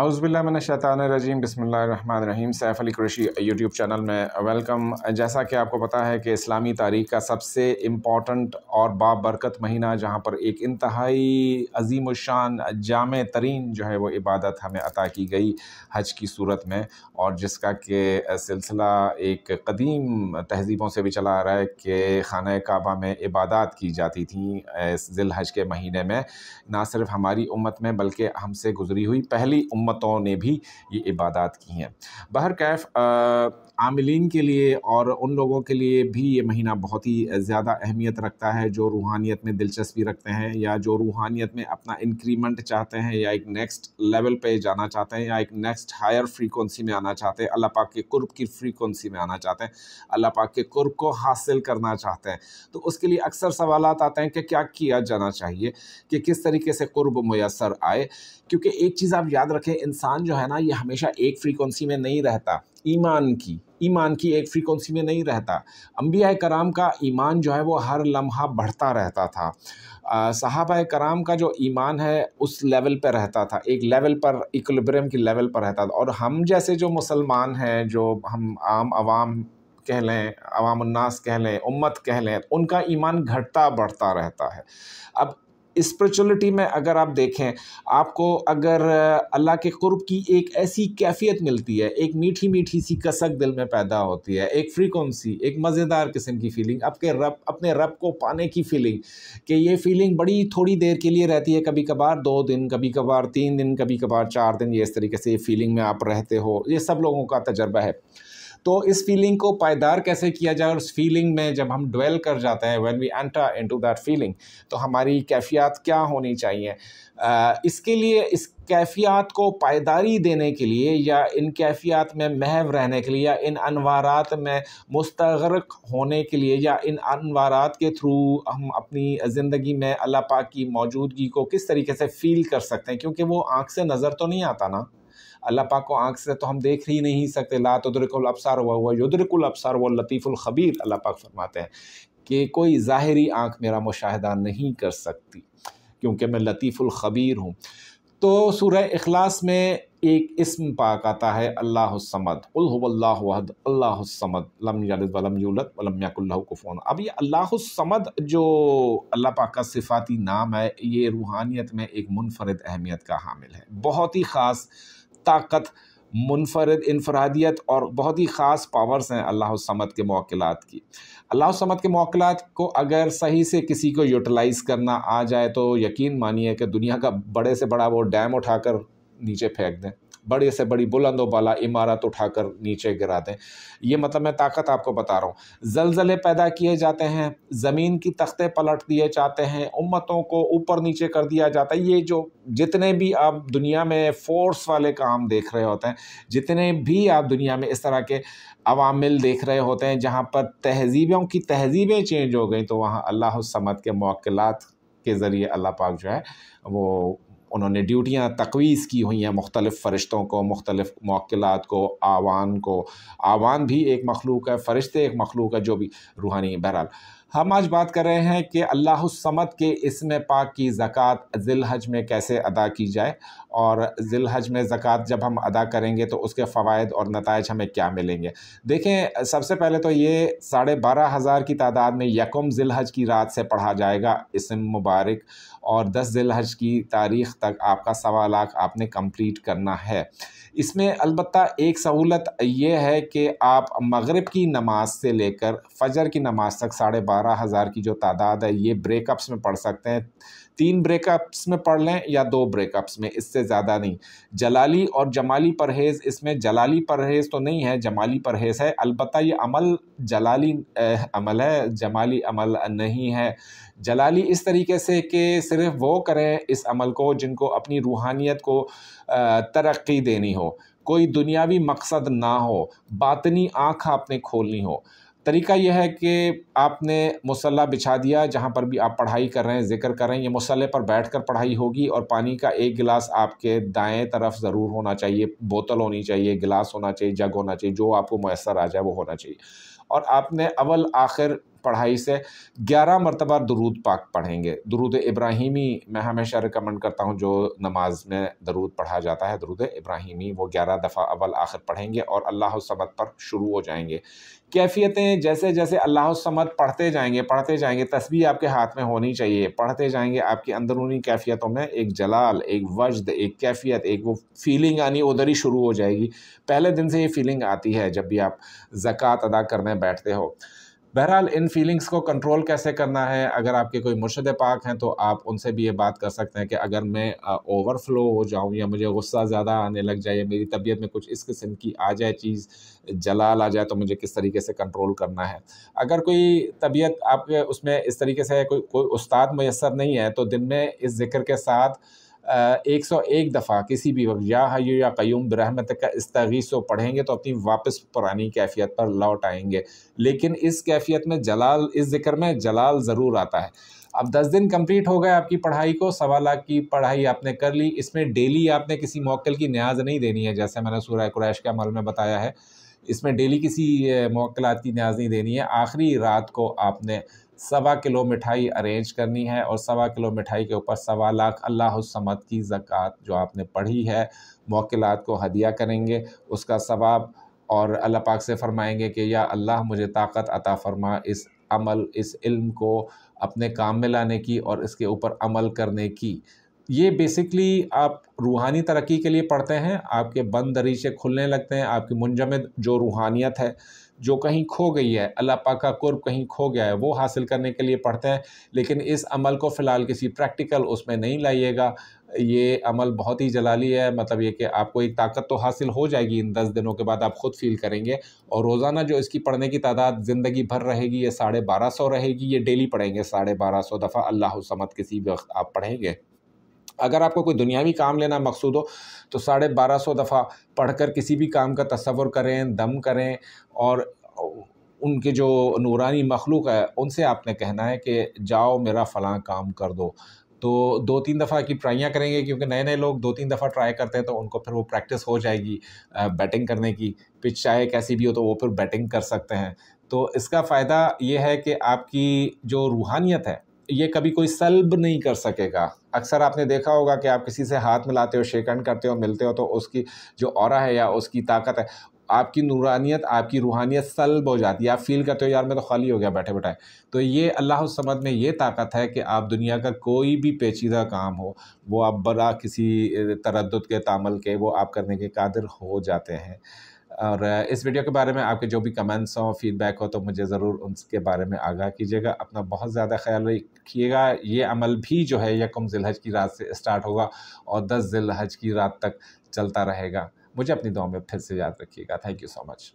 अउज़बिल्लाशैतानरजीम बसमीम सैफ़ अली कृषि YouTube channel में वेलकम जैसा कि आपको पता है कि इस्लामी तारीख का सबसे इम्पॉटेंट और बाबरकत महीना जहाँ पर एक इंतहाई अजीम शान जाम तरीन जो है वो इबादत हमें अता की गई हज की सूरत में और जिसका कि सिलसिला एक कदीम तहजीबों से भी चला आ रहा है कि खाना कबा में इबादत की जाती थी जिल हज के महीने में ना सिर्फ हमारी उम्मत में बल्कि हमसे गुजरी हुई पहली उम्म उम्मतों ने भी ये इबादत की हैं बहर कैफ आमिलीन के लिए और उन लोगों के लिए भी ये महीना बहुत ही ज़्यादा अहमियत रखता है जो रूहानियत में दिलचस्पी रखते हैं या जो रूहानियत में अपना इंक्रीमेंट चाहते हैं या एक नेक्स्ट लेवल पे जाना चाहते हैं या एक नेक्स्ट हायर फ्रीक्वेंसी में आना चाहते हैं अल्लाह पाक के कुर्ब की फ्रीक्वेंसी में आना चाहते हैं अल्लाह पाक के कुर्ब को हासिल करना चाहते हैं तो उसके लिए अक्सर सवाल आते हैं कि क्या किया जाना चाहिए कि किस तरीके से कुर्ब मैसर आए क्योंकि एक चीज़ आप याद रखें कि इंसान जो है ना ये हमेशा एक फ्रीक्वेंसी में नहीं रहता ईमान की ईमान की एक फ्रीक्वेंसी में नहीं रहता अम्बिया कराम का ईमान जो है वो हर लम्हा बढ़ता रहता था साहब कराम का जो ईमान है उस लेवल पर रहता था एक लेवल पर इक्लिब्रियम की लेवल पर रहता था और हम जैसे जो मुसलमान हैं जो हम आम आवाम कह लें अवामनास कह लें उम्मत कह लें उनका ईमान घटता बढ़ता रहता है अब स्परिचुअलिटी में अगर आप देखें आपको अगर अल्लाह के कुर्ब की एक ऐसी कैफियत मिलती है एक मीठी मीठी सी कसक दिल में पैदा होती है एक फ्रीकुंसी एक मज़ेदार किस्म की फीलिंग आपके रब अपने रब को पाने की फीलिंग कि ये फीलिंग बड़ी थोड़ी देर के लिए रहती है कभी कभार दो दिन कभी कभार तीन दिन कभी कभार चार दिन ये इस तरीके से ये फीलिंग में आप रहते हो ये सब लोगों का तजर्बा है तो इस फीलिंग को पायदार कैसे किया जाए और उस फीलिंग में जब हम ड्वेल कर जाते हैं when we enter into that feeling तो हमारी कैफियत क्या होनी चाहिए आ, इसके लिए इस कैफियत को पायदारी देने के लिए या इन कैफियत में महव रहने के लिए या इन अनवारात में मुस्तरक होने के लिए या इन अनवारात के थ्रू हम अपनी ज़िंदगी में अल्लाह पाक की मौजूदगी को किस तरीके से फ़ील कर सकते हैं क्योंकि वो आँख से नज़र तो नहीं आता ना अल्लाह पाक को आँख से तो हम देख ही नहीं सकते ला तदरकुल अबसार हुआ हुआ युद्रकुल अबसार व लतीफ़ुल ख़बीर अल्लाह पाक फरमाते हैं कि कोई ज़ाहरी आँख मेरा मुशाहिदा नहीं कर सकती क्योंकि मैं लतीफ़ुल ख़बीर हूँ तो सूरह अखलास में एक इसम पाक आता है अल्लाहमद उल्हद अल्लाहमद लम यलद वलम यूलत वलम याकुल्लाकुफ़ोन अब ये अल्लाहमद जो अल्लाह पाक का सिफाती नाम है ये रूहानियत में एक मुनफरद अहमियत का हामिल है बहुत ही ख़ास ताकत मुनफरद इनफरादियत और बहुत ही ख़ास पावर्स हैं अल्लाह समद के मौक़ात की अल्लाह समद के मौक़ात को अगर सही से किसी को यूटिलाइज़ करना आ जाए तो यकीन मानिए कि दुनिया का बड़े से बड़ा वो डैम उठाकर नीचे फेंक दें बड़े से बड़ी बुलंदो बाला इमारत उठाकर नीचे गिरा दें ये मतलब मैं ताकत आपको बता रहा हूँ जलजले पैदा किए जाते हैं ज़मीन की तख्ते पलट दिए जाते हैं उम्मतों को ऊपर नीचे कर दिया जाता है ये जो जितने भी आप दुनिया में फोर्स वाले काम देख रहे होते हैं जितने भी आप दुनिया में इस तरह के अवामिल देख रहे होते हैं जहाँ पर तहजीबों की तहजीबें चेंज हो गई तो वहाँ अल्लाह समद के मौक़ात के ज़रिए अल्लाह पाक जो है वो उन्होंने ड्यूटियाँ तकवीज़ की हुई हैं मुख्तलिफ़ फ़रिश्तों को मुख्तलिफ़ मौक़ात को आवान को आवान भी एक मखलूक है फ़रिश्ते एक मखलूक है जो भी रूहानी बहरहाल हम आज बात कर रहे हैं कि अल्लाह समद के इसम पाक की ज़क़़त ज़िलहज में कैसे अदा की जाए और ज़िलहज में ज़क़़त जब हम अदा करेंगे तो उसके फ़वाद और नतज हमें क्या मिलेंगे देखें सबसे पहले तो ये साढ़े बारह हज़ार की तादाद में यकम ज़िलहज की रात से पढ़ा जाएगा इसम मुबारक और दस ज़िलहज की तारीख़ तक आपका सवा लाख आपने कम्प्लीट करना है इसमें अलबत् एक सहूलत यह है कि आप मगरब की नमाज से लेकर फ़जर की नमाज तक साढ़े बारह बारह हज़ार की जो तादाद है ये ब्रेकअप्स में पढ़ सकते हैं तीन ब्रेकअप्स में पढ़ लें या दो ब्रेकअप्स में इससे ज़्यादा नहीं जलाली और जमाली परहेज़ इसमें जलाली परहेज़ तो नहीं है जमाली परहेज़ है अलबत् ये अमल जलाली अमल है जमाली अमल नहीं है जलाली इस तरीके से कि सिर्फ वो करें इस अमल को जिनको अपनी रूहानियत को तरक्की देनी हो कोई दुनियावी मकसद ना हो बातनी आँख आपने खोलनी हो तरीका यह है कि आपने मसल्ला बिछा दिया जहाँ पर भी आप पढ़ाई कर रहे हैं ज़िक्र कर रहे हैं ये मसल्ले पर बैठ कर पढ़ाई होगी और पानी का एक गिलास आपके दाएं तरफ ज़रूर होना चाहिए बोतल होनी चाहिए गिलास होना चाहिए जग होना चाहिए जो आपको मैसर आ जाए वो होना चाहिए और आपने अवल आखिर पढ़ाई से ग्यारह मरतबा दरूद पाक पढ़ेंगे दरूद इब्राहिमी मैं हमेशा रिकमेंड करता हूँ जो नमाज में दरूद पढ़ा जाता है दरूद इब्राहिमी वो ग्यारह दफ़ा अवल आखिर पढ़ेंगे और अल्लाह समद पर शुरू हो जाएंगे कैफियतें जैसे जैसे अल्लाह समद पढ़ते जाएंगे पढ़ते जाएंगे तस्वीर आपके हाथ में होनी चाहिए पढ़ते जाएंगे आपकी अंदरूनी कैफियतों में एक जलाल एक वजद एक कैफियत एक वो फीलिंग आनी उधर ही शुरू हो जाएगी पहले दिन से ये फीलिंग आती है जब भी आप जक़ात अदा करने बैठते हो बहरहाल इन फीलिंग्स को कंट्रोल कैसे करना है अगर आपके कोई मुर्शद पाक हैं तो आप उनसे भी ये बात कर सकते हैं कि अगर मैं ओवरफ्लो हो जाऊं या मुझे गुस्सा ज़्यादा आने लग जाए या मेरी तबीयत में कुछ इस किस्म की आ जाए चीज़ जलाल आ जाए तो मुझे किस तरीके से कंट्रोल करना है अगर कोई तबीयत आपके उसमें इस तरीके से कोई कोई उस्ताद मैसर नहीं है तो दिन में इस जिक्र के साथ एक सौ एक दफ़ा किसी भी वक्त या हयू या क्यूम बरहमत का इस्तगीस को पढ़ेंगे तो अपनी वापस पुरानी कैफियत पर लौट आएंगे लेकिन इस कैफियत में जलाल इस जिक्र में जलाल ज़रूर आता है अब दस दिन कंप्लीट हो गए आपकी पढ़ाई को सवा लाख की पढ़ाई आपने कर ली इसमें डेली आपने किसी मौकल की न्याज नहीं देनी है जैसे मैंने सूर्य क्रैश के अमल में बताया है इसमें डेली किसी मौकलात की न्याज नहीं देनी है आखिरी रात को आपने सवा किलो मिठाई अरेंज करनी है और सवा किलो मिठाई के ऊपर सवा लाख अल्लाह समद की ज़क़़त जो आपने पढ़ी है मौकिलात को हदिया करेंगे उसका सवाब और अल्लाह पाक से फ़रमाएंगे कि या अल्लाह मुझे ताकत अता फ़रमा इस अमल इस इल्म को अपने काम में लाने की और इसके ऊपर अमल करने की ये बेसिकली आप रूहानी तरक्की के लिए पढ़ते हैं आपके बंद दरीचे खुलने लगते हैं आपकी मुंजमद जो रूहानियत है जो कहीं खो गई है अल्लाह पाक का कुर्ब कहीं खो गया है वो हासिल करने के लिए पढ़ते हैं लेकिन इस अमल को फ़िलहाल किसी प्रैक्टिकल उसमें नहीं लाइएगा ये अमल बहुत ही जलाली है मतलब ये कि आपको एक ताकत तो हासिल हो जाएगी इन दस दिनों के बाद आप ख़ुद फील करेंगे और रोज़ाना जो इसकी पढ़ने की तादाद ज़िंदगी भर रहेगी ये साढ़े बारह सौ रहेगी ये डेली पढ़ेंगे साढ़े बारह सौ दफ़ा अल्लाह समत किसी वक्त आप पढ़ेंगे अगर आपको कोई दुनियावी काम लेना मकसूद हो तो साढ़े बारह सौ दफ़ा पढ़ कर किसी भी काम का तस्वुर करें दम करें और उनके जो नूरानी मखलूक है उनसे आपने कहना है कि जाओ मेरा फ़लाँ काम कर दो तो दो तीन दफ़ा की ट्राइयाँ करेंगे क्योंकि नए नए लोग दो तीन दफ़ा ट्राई करते हैं तो उनको फिर वो प्रैक्टिस हो जाएगी बैटिंग करने की पिच चाहे कैसी भी हो तो वो फिर बैटिंग कर सकते हैं तो इसका फ़ायदा ये है कि आपकी जो रूहानियत है ये कभी कोई सल्ब नहीं कर सकेगा अक्सर आपने देखा होगा कि आप किसी से हाथ मिलाते हो शेकंड करते हो मिलते हो तो उसकी जो और है या उसकी ताकत है आपकी नूरानियत आपकी रूहानियत सल्ब हो जाती है आप फील करते हो यार मैं तो खाली हो गया बैठे बैठे तो ये अल्लाह समद में ये ताकत है कि आप दुनिया का कोई भी पेचीदा काम हो वो आप बड़ा किसी तरद के तामल के वो आप करने के कादिर हो जाते हैं और इस वीडियो के बारे में आपके जो भी कमेंट्स हो फीडबैक हो तो मुझे ज़रूर उनके बारे में आगाह कीजिएगा अपना बहुत ज़्यादा ख्याल रखिएगा ये अमल भी जो है यकम जिलहज की रात से स्टार्ट होगा और दस जिलहज की रात तक चलता रहेगा मुझे अपनी दुआ में फिर से याद रखिएगा थैंक यू सो मच